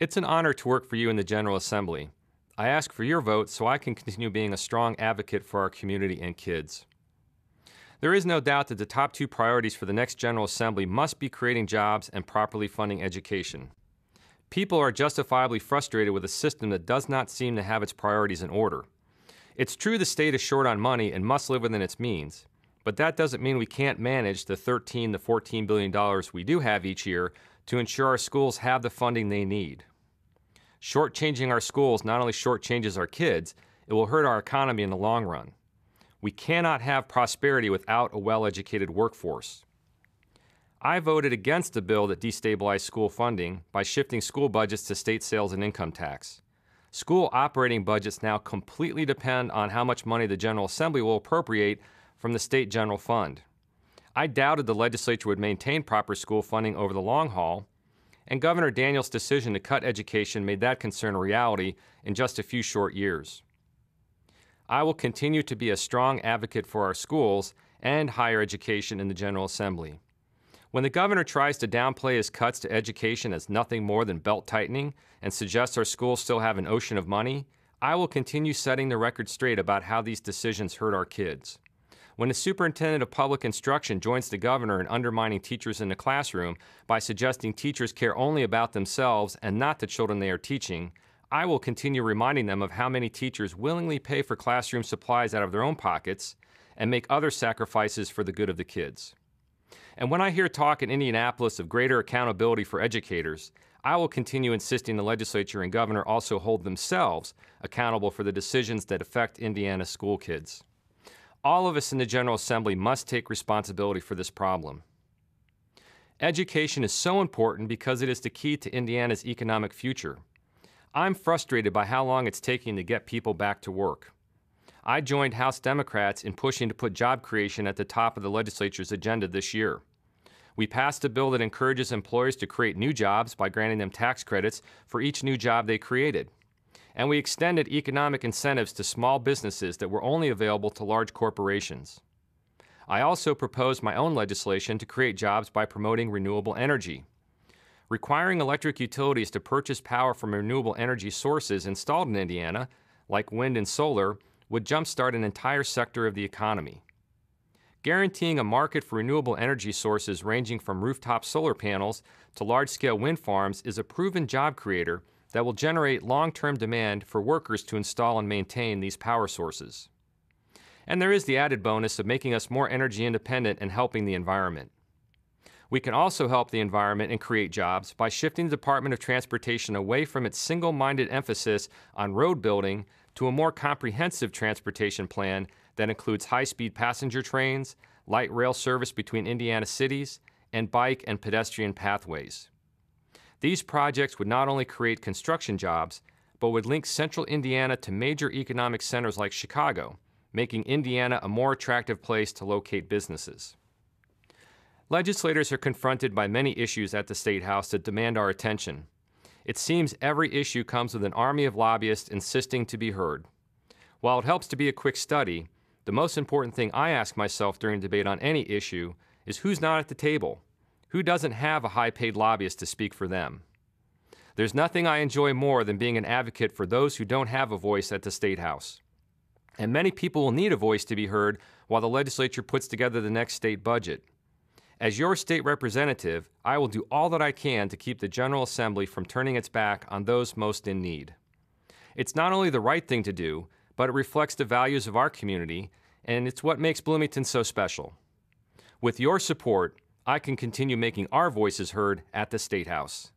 It's an honor to work for you in the General Assembly. I ask for your vote so I can continue being a strong advocate for our community and kids. There is no doubt that the top two priorities for the next General Assembly must be creating jobs and properly funding education. People are justifiably frustrated with a system that does not seem to have its priorities in order. It's true the state is short on money and must live within its means, but that doesn't mean we can't manage the 13 to 14 billion dollars we do have each year to ensure our schools have the funding they need. Shortchanging our schools not only shortchanges our kids, it will hurt our economy in the long run. We cannot have prosperity without a well educated workforce. I voted against a bill that destabilized school funding by shifting school budgets to state sales and income tax. School operating budgets now completely depend on how much money the General Assembly will appropriate from the state general fund. I doubted the legislature would maintain proper school funding over the long haul, and Governor Daniels' decision to cut education made that concern a reality in just a few short years. I will continue to be a strong advocate for our schools and higher education in the General Assembly. When the governor tries to downplay his cuts to education as nothing more than belt tightening and suggests our schools still have an ocean of money, I will continue setting the record straight about how these decisions hurt our kids. When the superintendent of public instruction joins the governor in undermining teachers in the classroom by suggesting teachers care only about themselves and not the children they are teaching, I will continue reminding them of how many teachers willingly pay for classroom supplies out of their own pockets and make other sacrifices for the good of the kids. And when I hear talk in Indianapolis of greater accountability for educators, I will continue insisting the legislature and governor also hold themselves accountable for the decisions that affect Indiana school kids. All of us in the General Assembly must take responsibility for this problem. Education is so important because it is the key to Indiana's economic future. I'm frustrated by how long it's taking to get people back to work. I joined House Democrats in pushing to put job creation at the top of the legislature's agenda this year. We passed a bill that encourages employers to create new jobs by granting them tax credits for each new job they created and we extended economic incentives to small businesses that were only available to large corporations. I also proposed my own legislation to create jobs by promoting renewable energy. Requiring electric utilities to purchase power from renewable energy sources installed in Indiana, like wind and solar, would jumpstart an entire sector of the economy. Guaranteeing a market for renewable energy sources ranging from rooftop solar panels to large scale wind farms is a proven job creator that will generate long-term demand for workers to install and maintain these power sources. And there is the added bonus of making us more energy independent and helping the environment. We can also help the environment and create jobs by shifting the Department of Transportation away from its single minded emphasis on road building to a more comprehensive transportation plan that includes high speed passenger trains, light rail service between Indiana cities, and bike and pedestrian pathways. These projects would not only create construction jobs, but would link central Indiana to major economic centers like Chicago, making Indiana a more attractive place to locate businesses. Legislators are confronted by many issues at the State House that demand our attention. It seems every issue comes with an army of lobbyists insisting to be heard. While it helps to be a quick study, the most important thing I ask myself during debate on any issue is who's not at the table who doesn't have a high paid lobbyist to speak for them? There's nothing I enjoy more than being an advocate for those who don't have a voice at the State House. And many people will need a voice to be heard while the legislature puts together the next state budget. As your state representative, I will do all that I can to keep the General Assembly from turning its back on those most in need. It's not only the right thing to do, but it reflects the values of our community, and it's what makes Bloomington so special. With your support, I can continue making our voices heard at the State House.